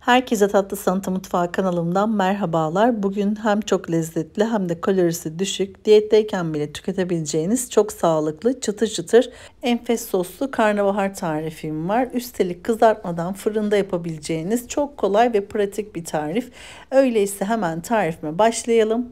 Herkese Tatlı Sanatı Mutfağı kanalımdan merhabalar. Bugün hem çok lezzetli hem de kalorisi düşük, diyetteyken bile tüketebileceğiniz çok sağlıklı, çıtır çıtır enfes soslu karnabahar tarifim var. Üstelik kızartmadan fırında yapabileceğiniz çok kolay ve pratik bir tarif. Öyleyse hemen tarifime başlayalım.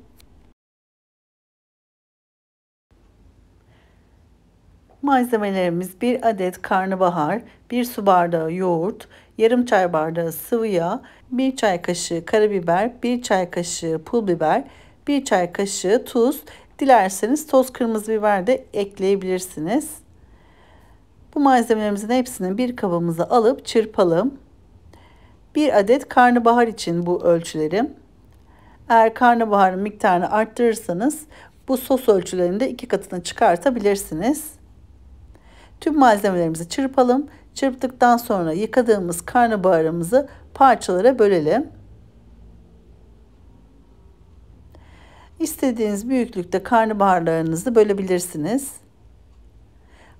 Malzemelerimiz 1 adet karnabahar, 1 su bardağı yoğurt, yarım çay bardağı sıvı yağ, 1 çay kaşığı karabiber, 1 çay kaşığı pul biber, 1 çay kaşığı tuz. Dilerseniz toz kırmızı biber de ekleyebilirsiniz. Bu malzemelerimizin hepsini bir kabımıza alıp çırpalım. Bir adet karnabahar için bu ölçülerim. Eğer karnabaharın miktarını arttırırsanız bu sos ölçülerini de iki katına çıkartabilirsiniz. Tüm malzemelerimizi çırpalım. Çırptıktan sonra yıkadığımız karnabaharımızı parçalara bölelim. İstediğiniz büyüklükte karnabaharlarınızı bölebilirsiniz.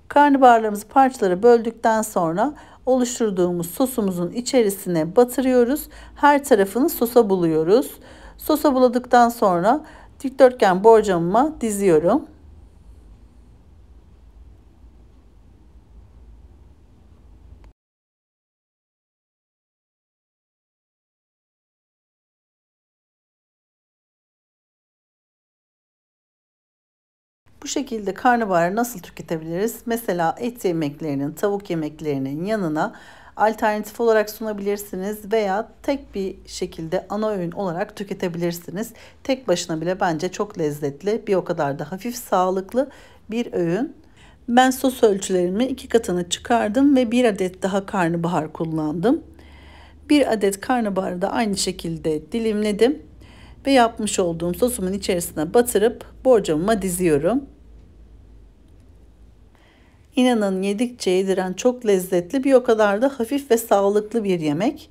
Karnabaharlarımızı parçalara böldükten sonra oluşturduğumuz sosumuzun içerisine batırıyoruz. Her tarafını sosa buluyoruz. Sosa buladıktan sonra dikdörtgen borcamıma diziyorum. Bu şekilde karnabaharı nasıl tüketebiliriz? Mesela et yemeklerinin, tavuk yemeklerinin yanına alternatif olarak sunabilirsiniz veya tek bir şekilde ana öğün olarak tüketebilirsiniz. Tek başına bile bence çok lezzetli, bir o kadar da hafif sağlıklı bir öğün. Ben sos ölçülerimi iki katını çıkardım ve bir adet daha karnabahar kullandım. Bir adet karnabaharı da aynı şekilde dilimledim ve yapmış olduğum sosumun içerisine batırıp borcamıma diziyorum. İnanın yedikçe yediren çok lezzetli bir o kadar da hafif ve sağlıklı bir yemek.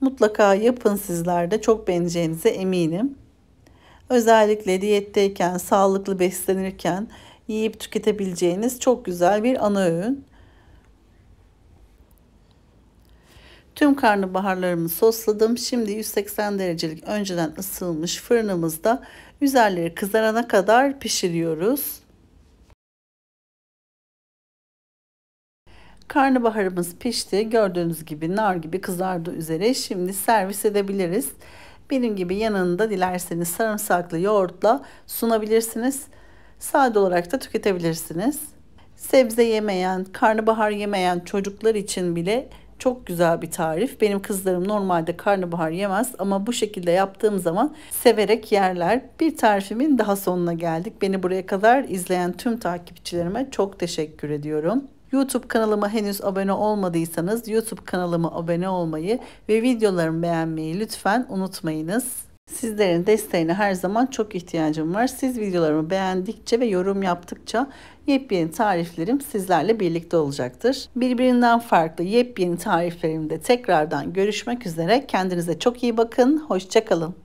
Mutlaka yapın sizler de çok beğeneceğinize eminim. Özellikle diyetteyken, sağlıklı beslenirken yiyip tüketebileceğiniz çok güzel bir ana öğün. Tüm karnabaharlarımı sosladım. Şimdi 180 derecelik önceden ısıtılmış fırınımızda Üzerleri kızarana kadar pişiriyoruz. Karnabaharımız pişti. Gördüğünüz gibi nar gibi kızardı üzere. Şimdi servis edebiliriz. Benim gibi yanında dilerseniz sarımsaklı yoğurtla sunabilirsiniz. Sade olarak da tüketebilirsiniz. Sebze yemeyen, karnabahar yemeyen çocuklar için bile çok güzel bir tarif. Benim kızlarım normalde karnabahar yemez ama bu şekilde yaptığım zaman severek yerler. Bir tarifimin daha sonuna geldik. Beni buraya kadar izleyen tüm takipçilerime çok teşekkür ediyorum. YouTube kanalıma henüz abone olmadıysanız YouTube kanalıma abone olmayı ve videolarımı beğenmeyi lütfen unutmayınız. Sizlerin desteğine her zaman çok ihtiyacım var. Siz videolarımı beğendikçe ve yorum yaptıkça yepyeni tariflerim sizlerle birlikte olacaktır. Birbirinden farklı yepyeni tariflerimde tekrardan görüşmek üzere. Kendinize çok iyi bakın. Hoşçakalın.